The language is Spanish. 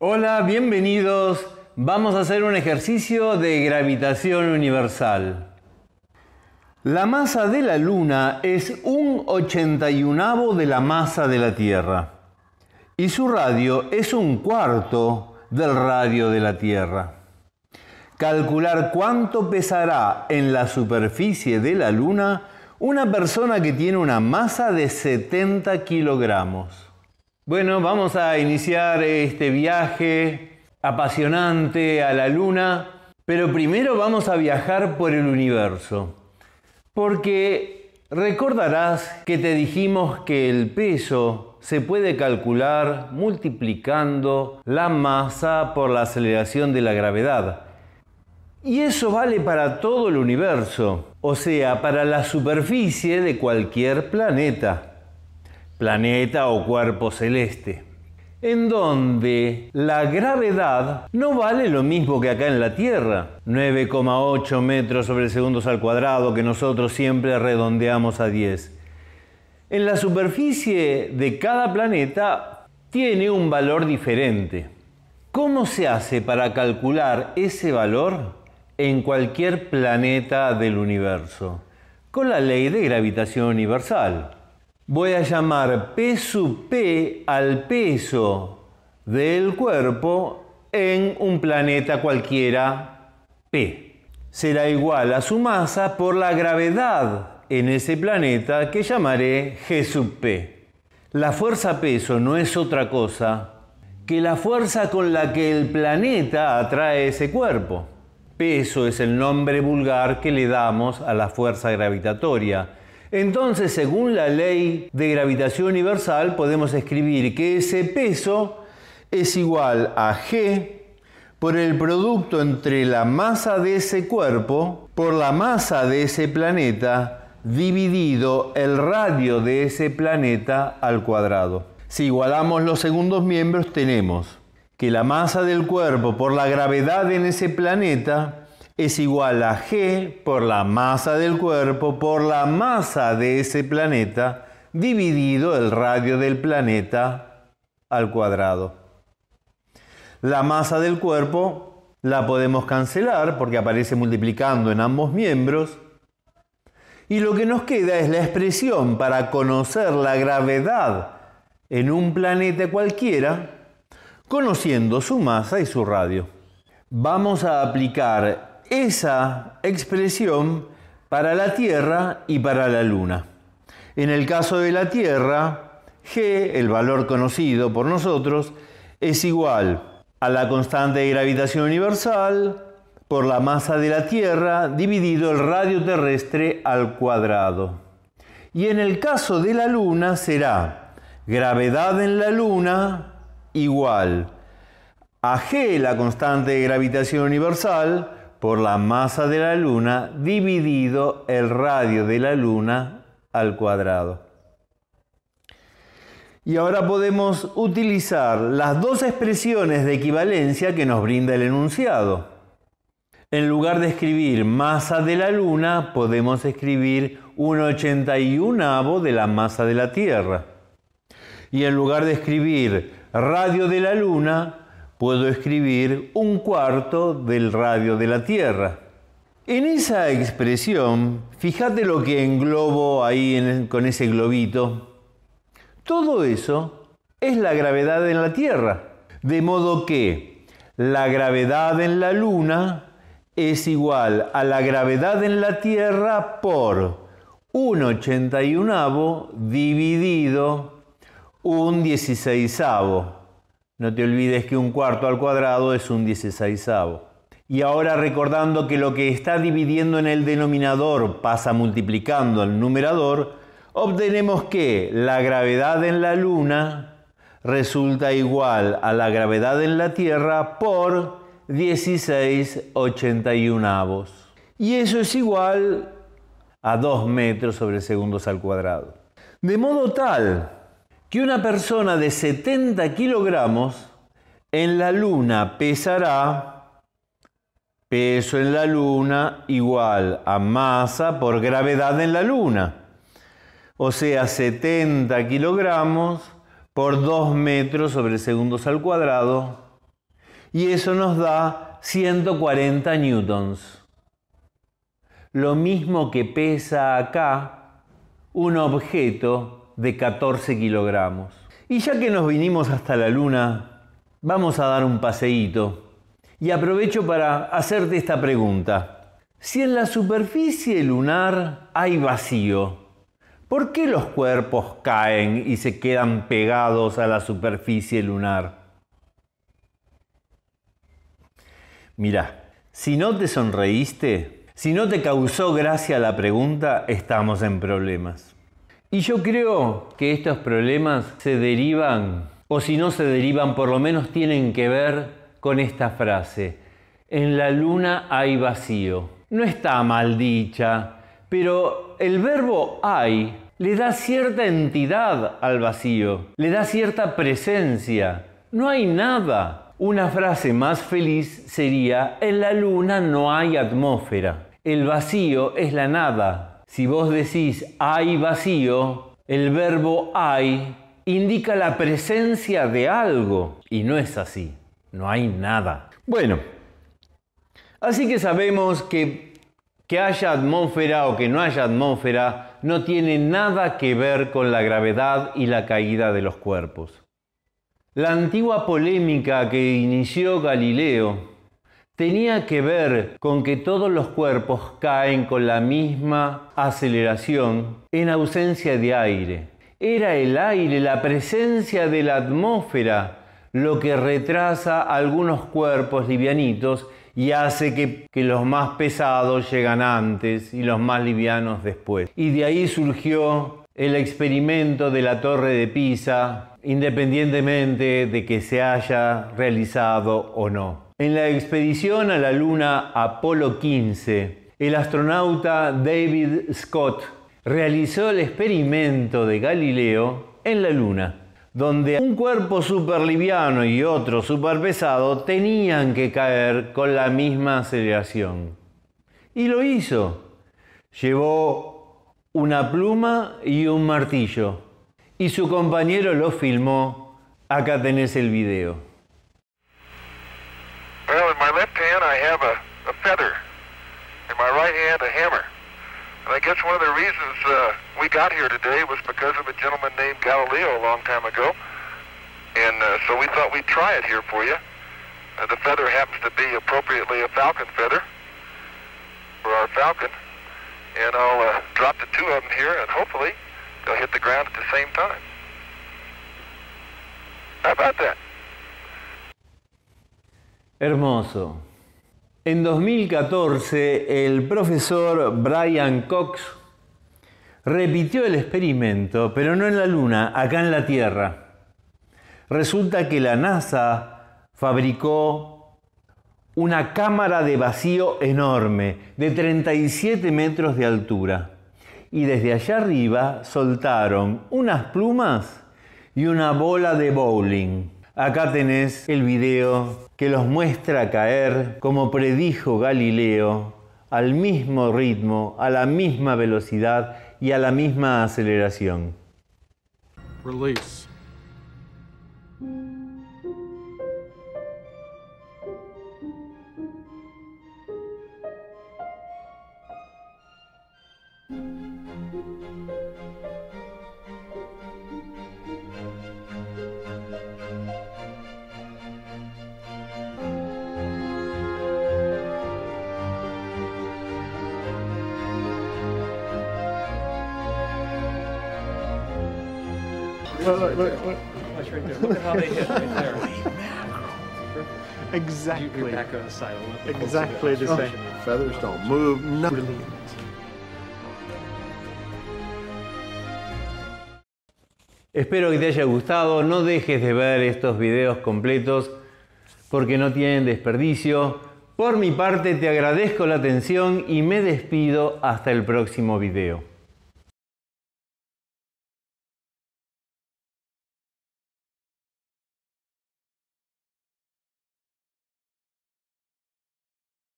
Hola, bienvenidos. Vamos a hacer un ejercicio de gravitación universal. La masa de la Luna es un 81 de la masa de la Tierra y su radio es un cuarto del radio de la Tierra. Calcular cuánto pesará en la superficie de la Luna una persona que tiene una masa de 70 kilogramos. Bueno, vamos a iniciar este viaje apasionante a la Luna, pero primero vamos a viajar por el universo, porque recordarás que te dijimos que el peso se puede calcular multiplicando la masa por la aceleración de la gravedad. Y eso vale para todo el universo, o sea, para la superficie de cualquier planeta planeta o cuerpo celeste, en donde la gravedad no vale lo mismo que acá en la Tierra, 9,8 metros sobre segundos al cuadrado que nosotros siempre redondeamos a 10. En la superficie de cada planeta tiene un valor diferente. ¿Cómo se hace para calcular ese valor en cualquier planeta del universo? Con la ley de gravitación universal voy a llamar P sub P al peso del cuerpo en un planeta cualquiera P. Será igual a su masa por la gravedad en ese planeta que llamaré G sub P. La fuerza peso no es otra cosa que la fuerza con la que el planeta atrae ese cuerpo. Peso es el nombre vulgar que le damos a la fuerza gravitatoria entonces, según la ley de gravitación universal, podemos escribir que ese peso es igual a G por el producto entre la masa de ese cuerpo, por la masa de ese planeta, dividido el radio de ese planeta al cuadrado. Si igualamos los segundos miembros, tenemos que la masa del cuerpo por la gravedad en ese planeta es igual a G por la masa del cuerpo por la masa de ese planeta dividido el radio del planeta al cuadrado. La masa del cuerpo la podemos cancelar porque aparece multiplicando en ambos miembros. Y lo que nos queda es la expresión para conocer la gravedad en un planeta cualquiera, conociendo su masa y su radio. Vamos a aplicar esa expresión para la Tierra y para la Luna. En el caso de la Tierra, G, el valor conocido por nosotros, es igual a la constante de gravitación universal por la masa de la Tierra dividido el radio terrestre al cuadrado. Y en el caso de la Luna será gravedad en la Luna igual a G, la constante de gravitación universal, por la masa de la luna dividido el radio de la luna al cuadrado. Y ahora podemos utilizar las dos expresiones de equivalencia que nos brinda el enunciado. En lugar de escribir masa de la luna, podemos escribir un 81 de la masa de la Tierra. Y en lugar de escribir radio de la luna, puedo escribir un cuarto del radio de la Tierra. En esa expresión, fíjate lo que englobo ahí con ese globito. Todo eso es la gravedad en la Tierra. De modo que la gravedad en la Luna es igual a la gravedad en la Tierra por un unavo dividido un 16 no te olvides que un cuarto al cuadrado es un dieciséisavo. Y ahora recordando que lo que está dividiendo en el denominador pasa multiplicando al numerador, obtenemos que la gravedad en la Luna resulta igual a la gravedad en la Tierra por 16 81avos. Y eso es igual a 2 metros sobre segundos al cuadrado. De modo tal que una persona de 70 kilogramos en la luna pesará, peso en la luna igual a masa por gravedad en la luna. O sea, 70 kilogramos por 2 metros sobre segundos al cuadrado. Y eso nos da 140 newtons. Lo mismo que pesa acá un objeto de 14 kilogramos. Y ya que nos vinimos hasta la luna, vamos a dar un paseíto. Y aprovecho para hacerte esta pregunta. Si en la superficie lunar hay vacío, ¿por qué los cuerpos caen y se quedan pegados a la superficie lunar? Mirá, si no te sonreíste, si no te causó gracia la pregunta, estamos en problemas. Y yo creo que estos problemas se derivan, o si no se derivan, por lo menos tienen que ver con esta frase. En la luna hay vacío. No está mal dicha, pero el verbo hay le da cierta entidad al vacío, le da cierta presencia. No hay nada. Una frase más feliz sería, en la luna no hay atmósfera. El vacío es la nada, si vos decís hay vacío, el verbo hay indica la presencia de algo y no es así, no hay nada. Bueno, así que sabemos que que haya atmósfera o que no haya atmósfera no tiene nada que ver con la gravedad y la caída de los cuerpos. La antigua polémica que inició Galileo tenía que ver con que todos los cuerpos caen con la misma aceleración en ausencia de aire. Era el aire, la presencia de la atmósfera, lo que retrasa algunos cuerpos livianitos y hace que, los más pesados llegan antes y los más livianos después. Y de ahí surgió el experimento de la torre de Pisa, independientemente de que se haya realizado o no. En la expedición a la Luna Apolo 15, el astronauta David Scott realizó el experimento de Galileo en la Luna, donde un cuerpo superliviano y otro superpesado tenían que caer con la misma aceleración. Y lo hizo. Llevó una pluma y un martillo. Y su compañero lo filmó. Acá tenés el video. I guess one of the reasons uh, we got here today was because of a gentleman named Galileo a long time ago. And uh, so we thought we'd try it here for you. Uh, the feather happens to be appropriately a falcon feather for our falcon. And I'll uh, drop the two of them here, and hopefully they'll hit the ground at the same time. How about that? Hermoso. En 2014, el profesor Brian Cox repitió el experimento, pero no en la Luna, acá en la Tierra. Resulta que la NASA fabricó una cámara de vacío enorme, de 37 metros de altura. Y desde allá arriba soltaron unas plumas y una bola de bowling. Acá tenés el video que los muestra caer, como predijo Galileo, al mismo ritmo, a la misma velocidad y a la misma aceleración. Exactly. exactly oh, feathers don't move. Espero que te haya gustado, no dejes de ver estos videos completos porque no tienen desperdicio. Por mi parte te agradezco la atención y me despido hasta el próximo video.